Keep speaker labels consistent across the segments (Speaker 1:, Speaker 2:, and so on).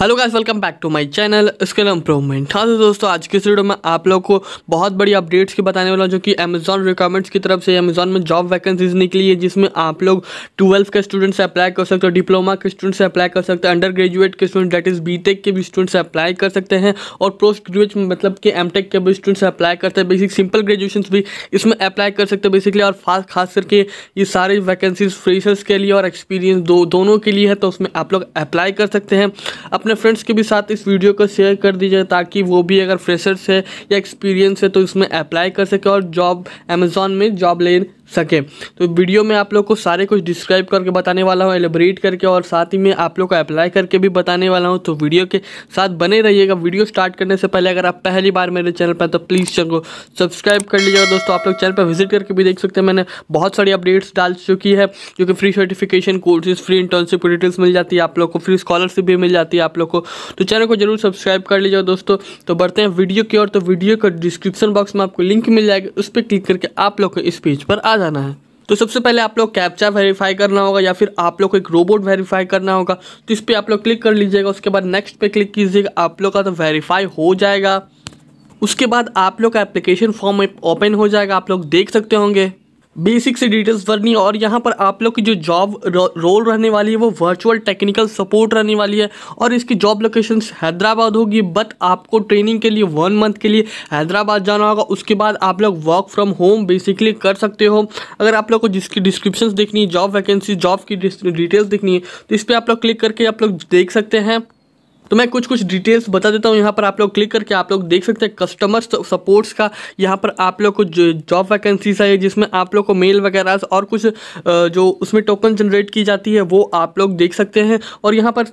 Speaker 1: hello guys welcome back to my channel skill improvement हाँ तो दोस्तों आज की इस वीडियो में आप लोग को बहुत बड़ी अपडेट्स की बताने वाला जो कि अमेजॉन रिक्वायरमेंट्स की तरफ से अमेजॉन में जॉब वैकेंसीज निकली है जिसमें आप लोग ट्वेल्थ के स्टूडेंट्स से अप्लाई कर सकते हो डिप्लोमा के स्टूडेंट से अप्लाई कर सकते हैं अंडर ग्रेजुएट के student date is B K भी स्टूडेंट्स से अप्लाई कर सकते हैं और पोस्ट ग्रेजुएट मतलब कि एम के भी स्टूडेंट्स अप्लाई करते हैं बेसिक सिंपल ग्रेजुएशन भी इसमें अप्लाई कर सकते हैं बेसिकली और फास्ट खास करके ये सारी वैकेंसीज फ्रेशर्स के लिए और एक्सपीरियंस दो दोनों के लिए है तो उसमें आप लोग अप्लाई कर सकते हैं अपने फ्रेंड्स के भी साथ इस वीडियो को शेयर कर दीजिए ताकि वो भी अगर फ्रेशर्स है या एक्सपीरियंस है तो इसमें अप्लाई कर सके और जॉब अमेजोन में जॉब ले सके तो वीडियो में आप लोग को सारे कुछ डिस्क्राइब करके बताने वाला हूँ एलिब्रेट करके और साथ ही में आप लोग को अप्लाई करके भी बताने वाला हूँ तो वीडियो के साथ बने रहिएगा वीडियो स्टार्ट करने से पहले अगर आप पहली बार मेरे चैनल पर तो प्लीज़ चैनल को सब्सक्राइब कर लीजिएगा दोस्तों आप लोग चैनल पर विजिट करके भी देख सकते हैं मैंने बहुत सारी अपडेट्स डाल चुकी है जो free certification courses free internship की डिटेल्स मिल जाती है आप लोग को फ्री स्कॉलरशिप भी मिल जाती है आप लोग को तो चैनल को जरूर सब्सक्राइब कर लीजिएगा दोस्तों तो बढ़ते हैं वीडियो की ओर तो वीडियो का डिस्क्रिप्शन बॉक्स में आपको लिंक मिल जाएगा उस पर क्लिक करके आप लोग को इस पेज पर आ कहाँ जाना है तो सबसे पहले आप लोग कैप्चा वेरीफाई करना होगा या फिर आप लोग को एक रोबोट वेरीफाई करना होगा तो इस पर आप लोग क्लिक कर लीजिएगा उसके बाद नेक्स्ट पे क्लिक कीजिएगा आप लोग का तो वेरीफाई हो जाएगा उसके बाद आप लोग का एप्लीकेशन फॉर्म ओपन हो जाएगा आप लोग देख सकते होंगे बेसिक से डिटेल्स भरनी और यहाँ पर आप लोग की जो जॉब रोल रहने वाली है वो वर्चुअल टेक्निकल सपोर्ट रहने वाली है और इसकी जॉब लोकेशन हैदराबाद होगी बट आपको ट्रेनिंग के लिए वन मंथ के लिए हैदराबाद जाना होगा उसके बाद आप लोग वर्क फ्रॉम होम बेसिकली कर सकते हो अगर आप लोग को जिसकी डिस्क्रिप्शन देखनी है जॉब वैकेंसी जॉब की डिटेल्स देखनी है तो इस पर आप लोग क्लिक करके आप लोग देख सकते हैं तो मैं कुछ कुछ डिटेल्स बता देता हूँ यहाँ पर आप लोग क्लिक करके आप लोग देख सकते हैं कस्टमर सपोर्ट्स का यहाँ पर आप लोग को जॉब वैकेंसीज है जिसमें आप लोग को मेल वगैरह और कुछ जो उसमें टोकन जनरेट की जाती है वो आप लोग देख सकते हैं और यहाँ पर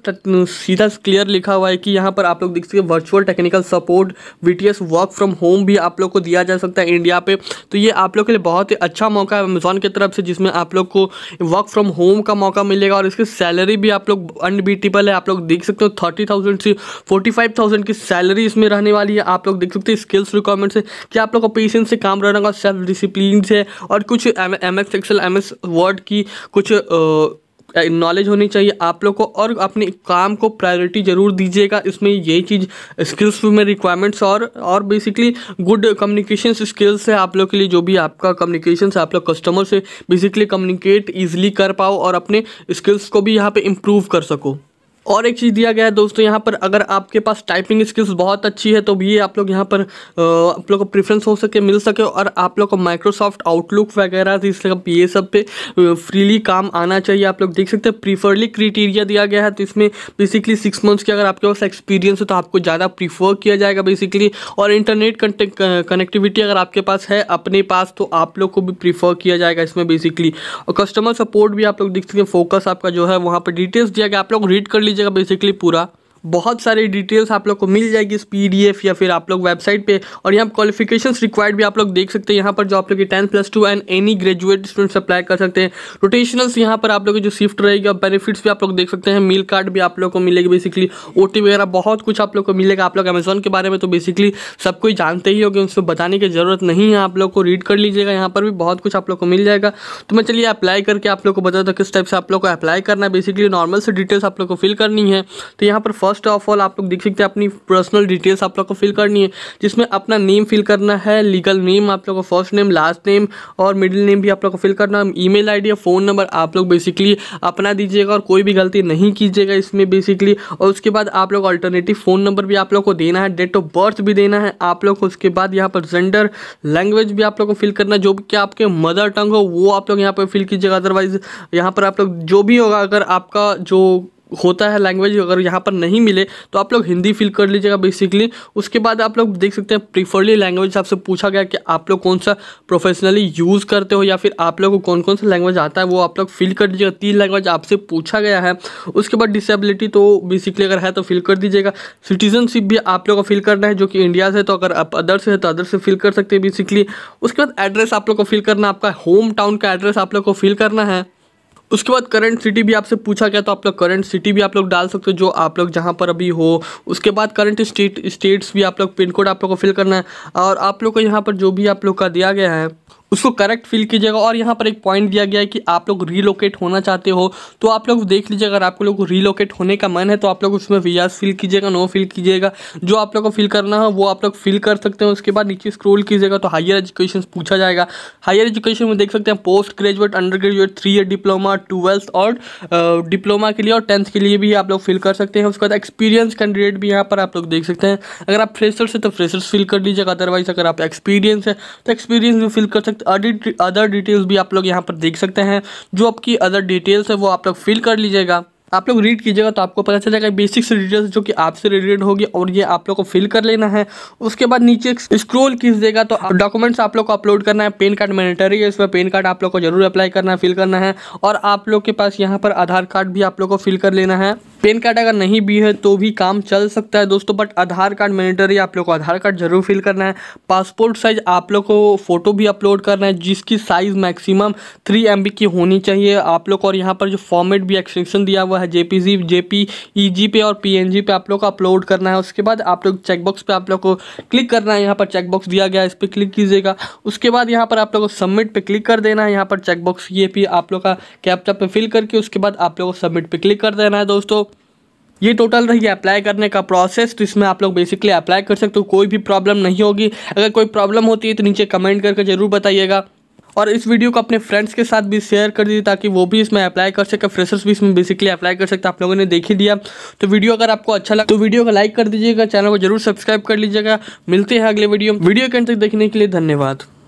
Speaker 1: सीधा क्लियर लिखा हुआ है कि यहाँ पर आप लोग देख सकते हैं virtual technical support we work from home भी आप लोग को दिया जा सकता है इंडिया पर तो ये आप लोग के लिए बहुत ही अच्छा मौका है अमेज़ोन की तरफ से जिसमें आप लोग को वर्क फ्रॉम होम का मौका मिलेगा और इसकी सैलरी भी आप लोग अनबीटेबल है आप लोग देख सकते हो थर्टी थाउजेंड से फोर्टी फाइव थाउजेंड की सैलरी इसमें रहने वाली है आप लोग देख सकते हैं स्किल्स रिक्वायरमेंट से कि आप लोग का पेशेंस से काम रहना का सेल्फ डिसिप्लिन से और कुछ M S Excel M S Word की कुछ नॉलेज होनी चाहिए आप लोग को और अपने काम को प्रायोरिटी ज़रूर दीजिएगा इसमें यही चीज़ स्किल्स में रिक्वायरमेंट्स और और बेसिकली गुड कम्युनिकेशन स्किल्स है आप लोग के लिए जो भी आपका कम्युनिकेशन है आप लोग कस्टमर से बेसिकली कम्युनिकेट ईजिली कर पाओ और अपने स्किल्स को भी यहाँ पे इम्प्रूव कर सको और एक चीज़ दिया गया है दोस्तों यहाँ पर अगर आपके पास टाइपिंग स्किल्स बहुत अच्छी है तो ये आप लोग यहाँ पर आप लोग को प्रेफरेंस हो सके मिल सके और आप लोग को माइक्रोसॉफ्ट आउटलुक वगैरह इस ये सब पे फ्रीली काम आना चाहिए आप लोग देख सकते हैं प्रीफरली क्रिटीरिया दिया गया है तो इसमें बेसिकली सिक्स मंथ्स के अगर आपके पास एक्सपीरियंस हो तो आपको ज़्यादा प्रीफर किया जाएगा बेसिकली और इंटरनेट कनेक्टिविटी अगर आपके पास है अपने पास तो आप लोग को भी प्रीफर किया जाएगा इसमें बेसिकली और कस्टमर सपोर्ट भी आप लोग देख सकते हैं फोकस आपका जो है वहाँ पर डिटेल्स दिया गया आप लोग रीड कर लीजिए जगह बेसिकली पूरा बहुत सारी डिटेल्स आप लोग को मिल जाएगी इस पी या फिर आप लोग वेबसाइट पे और यहाँ क्वालिफिकेशन रिक्वायर्ड भी आप लोग देख सकते हैं यहाँ पर जो आप लोग की tenth plus two and any graduate students apply कर सकते हैं रोटेशनल्स यहाँ पर आप लोग की जो शिफ्ट रहेगी और बेनिफिट्स भी आप लोग देख सकते हैं मील कार्ड भी आप लोग को मिलेगी बेसिकली ओ वगैरह बहुत कुछ आप लोग को मिलेगा आप लोग अमेजोन के बारे में तो बेसिकली सब कोई जानते ही होंगे उसमें बताने की ज़रूरत नहीं है आप लोग को रीड कर लीजिएगा यहाँ पर भी बहुत कुछ आप लोग को मिल जाएगा तो मैं चलिए अप्लाई करके आप लोग को बताता हूँ किस टाइप से आप लोग को अप्लाई करना है बेसिकली नॉर्मल से डिटेल्स आप लोग को फिल करनी है तो यहाँ पर फर्स्ट फर्स्ट ऑफ ऑल आप लोग देख सकते हैं अपनी पर्सनल डिटेल्स आप लोग को फिल करनी है जिसमें अपना नेम फिल करना है लीगल नेम आप लोग को फर्स्ट नेम लास्ट नेम और मिडिल नेम भी आप लोग को फिल करना है ईमेल आईडी या फ़ोन नंबर आप लोग बेसिकली अपना दीजिएगा और कोई भी गलती नहीं कीजिएगा इसमें बेसिकली और उसके बाद आप लोग अल्टरनेटिव फ़ोन नंबर भी आप लोग को देना है डेट ऑफ बर्थ भी देना है आप लोग को उसके बाद यहाँ पर जेंडर लैंग्वेज भी आप लोग को फिल करना है जो कि आपके मदर टंग हो वो आप लोग यहाँ पर फिल कीजिएगा अदरवाइज यहाँ पर आप लोग जो भी होगा अगर आपका जो होता है लैंग्वेज अगर यहाँ पर नहीं मिले तो आप लोग हिंदी फिल कर लीजिएगा बेसिकली उसके बाद आप लोग देख सकते हैं प्रीफरली लैंग्वेज आपसे पूछा गया कि आप लोग कौन सा प्रोफेशनली यूज़ करते हो या फिर आप लोग को कौन कौन सा लैंग्वेज आता है वो आप लोग फिल कर दीजिएगा तीन लैंग्वेज आपसे पूछा गया है उसके बाद डिसेबिलिटी तो बेसिकली अगर है तो फिल कर दीजिएगा सिटीजनशिप भी आप लोग को फिल करना है जो कि इंडिया से तो अगर आप अदर से है तो अदर से फिल कर सकते हैं बेसिकली उसके बाद एड्रेस आप लोग को फिल करना आपका होम टाउन का एड्रेस आप लोग को फिल करना है उसके बाद करंट सिटी भी आपसे पूछा गया तो आप लोग करंट सिटी भी आप लोग डाल सकते हो जो आप लोग जहाँ पर अभी हो उसके बाद करंट स्टेट स्टेट्स भी आप लोग पिन कोड आप लोग को फिल करना है और आप लोग को यहाँ पर जो भी आप लोग का दिया गया है उसको करेक्ट फिल कीजिएगा और यहाँ पर एक पॉइंट दिया गया है कि आप लोग रीलोकेट होना चाहते हो तो आप लोग देख लीजिए अगर आप लोग को रीलोकेट होने का मन है तो आप लोग उसमें वियाज फिल कीजिएगा नो फिल कीजिएगा जो आप लोग को फिल करना हो वो आप लोग फिल कर सकते हैं उसके बाद नीचे स्क्रोल कीजिएगा तो हायर एजुकेशन पूछा जाएगा हायर एजुकेशन में देख सकते हैं post graduate under graduate three year diploma twelfth और डिप्लोमा के लिए और टेंथ के लिए भी आप लोग फिल कर सकते हैं उसके बाद एक्सपीरियंस कैंडिडेट भी यहाँ पर आप लोग देख सकते हैं अगर आप फ्रेशर्स है तो फ्रेशर्स फिल कर लीजिएगा अदरवाइज अगर आप एक्सपीरियंस है तो एक्सपीरियंस भी फिल कर सकते अदर डिटेल्स भी आप लोग यहाँ पर देख सकते हैं जो आपकी अदर डिटेल्स है वो आप लोग फिल कर लीजिएगा आप लोग रीड कीजिएगा तो आपको पता चल जाएगा बेसिक्स डिटेल्स जो कि आपसे रिलेटेड होगी और ये आप लोग को फिल कर लेना है उसके बाद नीचे स्क्रॉल देगा तो डॉक्यूमेंट्स आप लोग को अपलोड करना है पेन कार्ड मैंडेटरी है इसमें पेन कार्ड आप लोग को जरूर अप्लाई करना है फिल करना है और आप लोग के पास यहाँ पर आधार कार्ड भी आप लोग को फिल कर लेना है पेन कार्ड अगर नहीं भी है तो भी काम चल सकता है दोस्तों बट आधार कार्ड मैंडेटरी आप लोग को आधार कार्ड जरूर फिल करना है पासपोर्ट साइज आप लोग को फ़ोटो भी अपलोड करना है जिसकी साइज़ मैक्सिमम थ्री एम की होनी चाहिए आप लोग और यहाँ पर जो फॉर्मेट भी एक्सटेंशन दिया हुआ है J P G J P E जी पे और पी एन जी पे आप लोग को अपलोड करना है उसके बाद आप लोग चेकबॉक्स पर आप लोग को क्लिक करना है यहाँ पर चेकबॉक्स दिया गया है इस पर क्लिक कीजिएगा उसके बाद यहाँ पर आप लोग को सबमिट पर क्लिक कर देना है यहाँ पर चेकबॉक्स ये भी आप लोग का कैप्चा पे फिल करके उसके बाद आप लोग को सबमिट पर क्लिक कर देना है दोस्तों ये टोटल रही अप्लाई करने का प्रोसेस तो इसमें आप लोग बेसिकली अप्लाई कर सकते हो कोई भी प्रॉब्लम नहीं होगी अगर कोई प्रॉब्लम होती है तो नीचे कमेंट करके ज़रूर बताइएगा और इस वीडियो को अपने फ्रेंड्स के साथ भी शेयर कर दीजिए ताकि वो भी इसमें अप्लाई कर सके फ्रेशर्स भी इसमें बेसिकली अप्लाई कर सकते आप लोगों ने देख ही दिया तो वीडियो अगर आपको अच्छा लगा तो वीडियो को लाइक कर दीजिएगा चैनल को जरूर सब्सक्राइब कर लीजिएगा मिलते हैं अगले वीडियो वीडियो के अंत तक देखने के लिए धन्यवाद